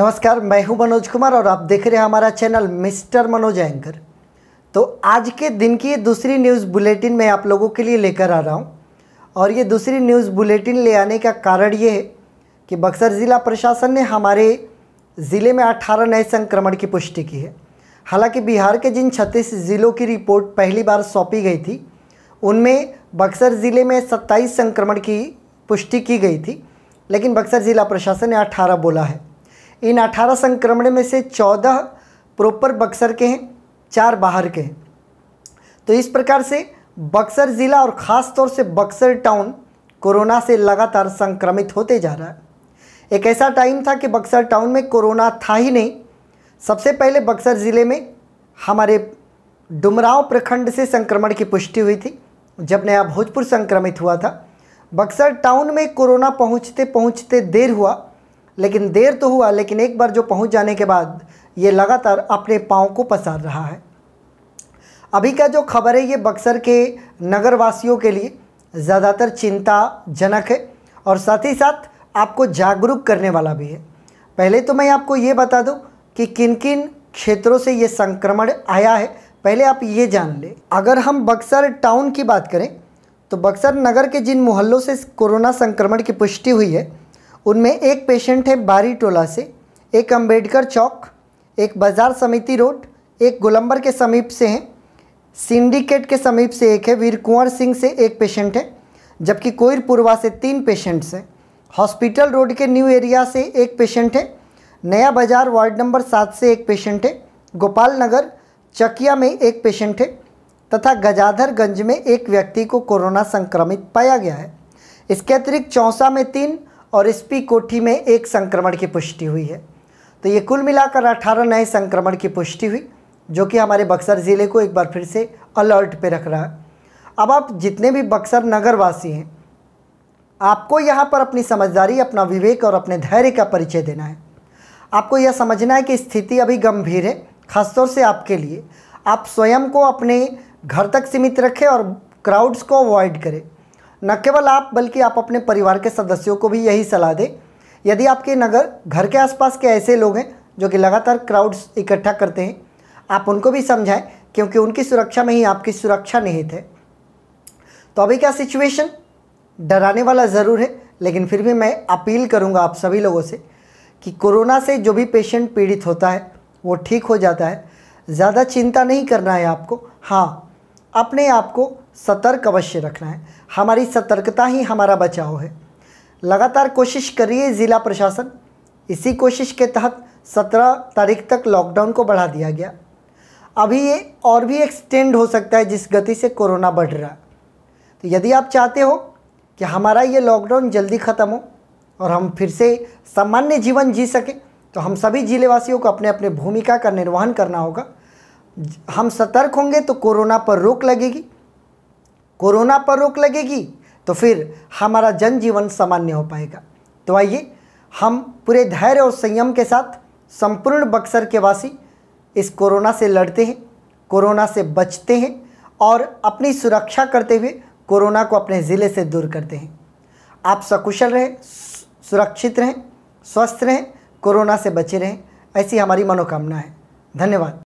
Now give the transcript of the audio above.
नमस्कार मैं हूं मनोज कुमार और आप देख रहे हैं हमारा चैनल मिस्टर मनोज एंकर तो आज के दिन की ये दूसरी न्यूज़ बुलेटिन मैं आप लोगों के लिए लेकर आ रहा हूं और ये दूसरी न्यूज़ बुलेटिन ले आने का कारण ये है कि बक्सर ज़िला प्रशासन ने हमारे ज़िले में अठारह नए संक्रमण की पुष्टि की है हालाँकि बिहार के जिन छत्तीस ज़िलों की रिपोर्ट पहली बार सौंपी गई थी उनमें बक्सर ज़िले में सत्ताईस संक्रमण की पुष्टि की गई थी लेकिन बक्सर ज़िला प्रशासन ने अठारह बोला है इन 18 संक्रमण में से 14 प्रॉपर बक्सर के हैं चार बाहर के हैं तो इस प्रकार से बक्सर ज़िला और ख़ास तौर से बक्सर टाउन कोरोना से लगातार संक्रमित होते जा रहा है एक ऐसा टाइम था कि बक्सर टाउन में कोरोना था ही नहीं सबसे पहले बक्सर ज़िले में हमारे डुमराव प्रखंड से संक्रमण की पुष्टि हुई थी जब नया भोजपुर संक्रमित हुआ था बक्सर टाउन में कोरोना पहुंचते पहुंचते देर हुआ लेकिन देर तो हुआ लेकिन एक बार जो पहुंच जाने के बाद ये लगातार अपने पाँव को पसार रहा है अभी का जो खबर है ये बक्सर के नगरवासियों के लिए ज़्यादातर चिंताजनक है और साथ ही साथ आपको जागरूक करने वाला भी है पहले तो मैं आपको ये बता दूँ कि किन किन क्षेत्रों से ये संक्रमण आया है पहले आप ये जान लें अगर हम बक्सर टाउन की बात करें तो बक्सर नगर के जिन मोहल्लों से कोरोना संक्रमण की पुष्टि हुई है उनमें एक पेशेंट है बारी टोला से एक अंबेडकर चौक एक बाज़ार समिति रोड एक गोलंबर के समीप से हैं सिंडिकेट के समीप से एक है वीर कुंवर सिंह से एक पेशेंट है जबकि कोयरपुरवा से तीन पेशेंट्स हैं हॉस्पिटल रोड के न्यू एरिया से एक पेशेंट है नया बाज़ार वार्ड नंबर सात से एक पेशेंट है गोपाल नगर चकिया में एक पेशेंट है तथा गजाधरगंज में एक व्यक्ति को कोरोना संक्रमित पाया गया है इसके अतिरिक्त चौसा में तीन और इस पी कोठी में एक संक्रमण की पुष्टि हुई है तो ये कुल मिलाकर अठारह नए संक्रमण की पुष्टि हुई जो कि हमारे बक्सर ज़िले को एक बार फिर से अलर्ट पे रख रहा है अब आप जितने भी बक्सर नगरवासी हैं आपको यहाँ पर अपनी समझदारी अपना विवेक और अपने धैर्य का परिचय देना है आपको यह समझना है कि स्थिति अभी गंभीर है खासतौर से आपके लिए आप स्वयं को अपने घर तक सीमित रखें और क्राउड्स को अवॉइड करें न केवल आप बल्कि आप अपने परिवार के सदस्यों को भी यही सलाह दें यदि आपके नगर घर के आसपास के ऐसे लोग हैं जो कि लगातार क्राउड्स इकट्ठा करते हैं आप उनको भी समझाएं क्योंकि उनकी सुरक्षा में ही आपकी सुरक्षा निहित है तो अभी क्या सिचुएशन डराने वाला ज़रूर है लेकिन फिर भी मैं अपील करूँगा आप सभी लोगों से कि कोरोना से जो भी पेशेंट पीड़ित होता है वो ठीक हो जाता है ज़्यादा चिंता नहीं करना है आपको हाँ अपने आप को सतर्क अवश्य रखना है हमारी सतर्कता ही हमारा बचाव है लगातार कोशिश करिए ज़िला प्रशासन इसी कोशिश के तहत सत्रह तारीख तक लॉकडाउन को बढ़ा दिया गया अभी ये और भी एक्सटेंड हो सकता है जिस गति से कोरोना बढ़ रहा तो यदि आप चाहते हो कि हमारा ये लॉकडाउन जल्दी ख़त्म हो और हम फिर से सामान्य जीवन जी सकें तो हम सभी जिलेवासियों को अपने अपने भूमिका का निर्वहन करना होगा हम सतर्क होंगे तो कोरोना पर रोक लगेगी कोरोना पर रोक लगेगी तो फिर हमारा जनजीवन सामान्य हो पाएगा तो आइए हम पूरे धैर्य और संयम के साथ संपूर्ण बक्सर के वासी इस कोरोना से लड़ते हैं कोरोना से बचते हैं और अपनी सुरक्षा करते हुए कोरोना को अपने ज़िले से दूर करते हैं आप सकुशल रहें सुरक्षित रहें स्वस्थ रहें कोरोना से बचे रहें ऐसी हमारी मनोकामना है धन्यवाद